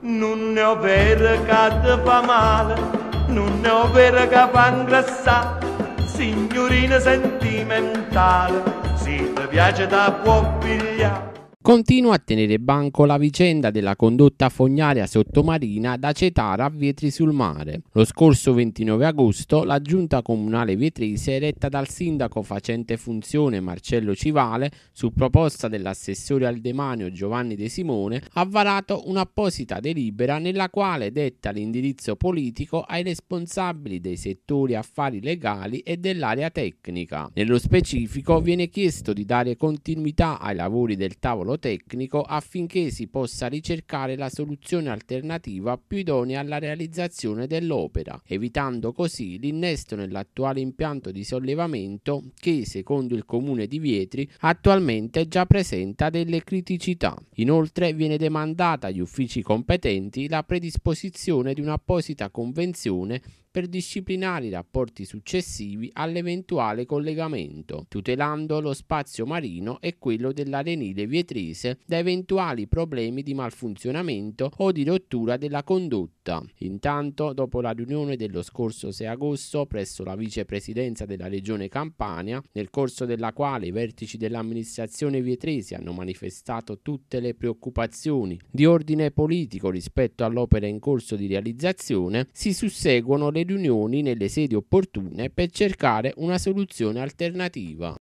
Non ne ho vero che ti fa male, non ne ho vero che fa ingrassare, signorina sentimentale, se ti piace da può pigliare. Continua a tenere banco la vicenda della condotta fognaria sottomarina da Cetara a Vietri sul Mare. Lo scorso 29 agosto la giunta comunale vietrese, retta dal sindaco facente funzione Marcello Civale, su proposta dell'assessore al demanio Giovanni De Simone, ha varato un'apposita delibera nella quale detta l'indirizzo politico ai responsabili dei settori affari legali e dell'area tecnica. Nello specifico viene chiesto di dare continuità ai lavori del tavolo ruolo tecnico affinché si possa ricercare la soluzione alternativa più idonea alla realizzazione dell'opera, evitando così l'innesto nell'attuale impianto di sollevamento che, secondo il comune di Vietri, attualmente già presenta delle criticità. Inoltre viene demandata agli uffici competenti la predisposizione di un'apposita convenzione per disciplinare i rapporti successivi all'eventuale collegamento, tutelando lo spazio marino e quello dell'arenile vietrese da eventuali problemi di malfunzionamento o di rottura della condotta. Intanto, dopo la riunione dello scorso 6 agosto presso la vicepresidenza della regione Campania, nel corso della quale i vertici dell'amministrazione vietrese hanno manifestato tutte le preoccupazioni di ordine politico rispetto all'opera in corso di realizzazione, si susseguono le riunioni nelle sedi opportune per cercare una soluzione alternativa.